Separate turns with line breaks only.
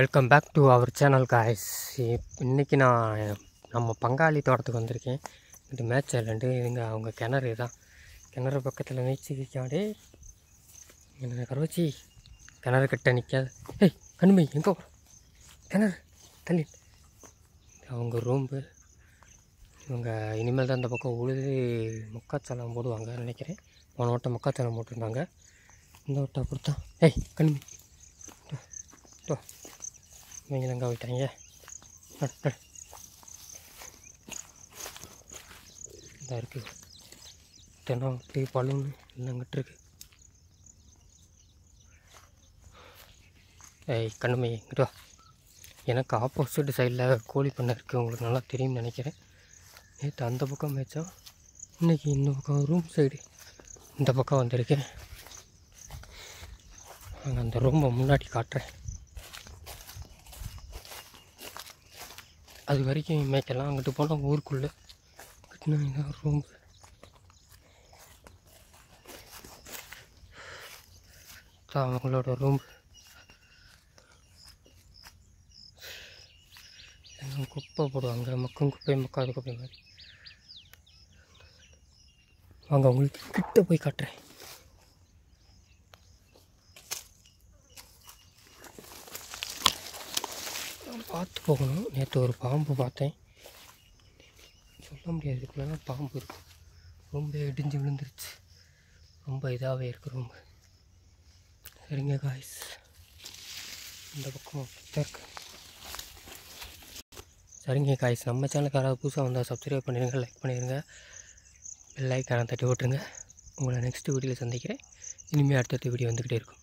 welcome back to our channel guys இன்றைக்கி நான் நம்ம பங்காளி தோட்டத்துக்கு வந்திருக்கேன் இது மேட்ச் ஐலண்டு இதுங்க அவங்க கிணறு தான் கிணறு பக்கத்தில் நீச்சிக்காடி என்ன கருவச்சி கிணறு கிட்ட நிற்காது ஏய் கண்மை எங்கே கிணறு தள்ளி அவங்க ரூம்பு இவங்க இனிமேல் தான் இந்த பக்கம் உழுது முக்காச்சலம் போடுவாங்க நினைக்கிறேன் போன வட்டம் முக்காச்சலம் போட்டிருந்தாங்க இந்த வட்டம் கொடுத்தா ஏய் கண்மை இவங்களங்க விட்டாங்க இதாக இருக்குது தினம் டீ பழுன்னு இல்லைங்கிட்டு இருக்கு ஏய் கண்ணுமை இங்கிட்டு எனக்கு ஆப்போசிட் சைடில் கோழி பண்ணை இருக்குது உங்களுக்கு நல்லா தெரியும்னு நினைக்கிறேன் நேற்று அந்த பக்கம் மேய்ச்சோம் இன்றைக்கி இந்த பக்கம் ரூம் சைடு இந்த பக்கம் வந்திருக்கேன் நாங்கள் அந்த ரூமை முன்னாடி காட்டுறேன் அது வரைக்கும் மேய்க்கலாம் அங்கிட்டு போனால் ஊருக்குள்ளே கட்டினா இதான் ரூம் அவங்களோட ரூம் குப்பை போடுவாங்க மக்கும் குப்பை மக்காத குப்பை மாதிரி வாங்க உங்களுக்கு கிட்ட போய் காட்டுறேன் பார்த்து போகணும் நேற்று ஒரு பாம்பு பார்த்தேன் சொல்ல முடியாது இதுக்குள்ளே பாம்பு இருக்குது ரொம்ப இடிஞ்சு விழுந்துருச்சு ரொம்ப இதாகவே இருக்குது ரொம்ப சரிங்க காய்ஸ் இந்த பக்கம் இருக்கு சரிங்க காய்ஸ் நம்ம சேனலுக்கு யாராவது புதுசாக வந்தால் சப்ஸ்கிரைப் பண்ணிடுங்க லைக் பண்ணிடுங்க பெல் ஆனால் தட்டி விட்டுருங்க உங்களை நெக்ஸ்ட் வீடியோவில் சந்திக்கிறேன் இனிமேல் அடுத்தடுத்த வீடியோ வந்துக்கிட்டே இருக்கும்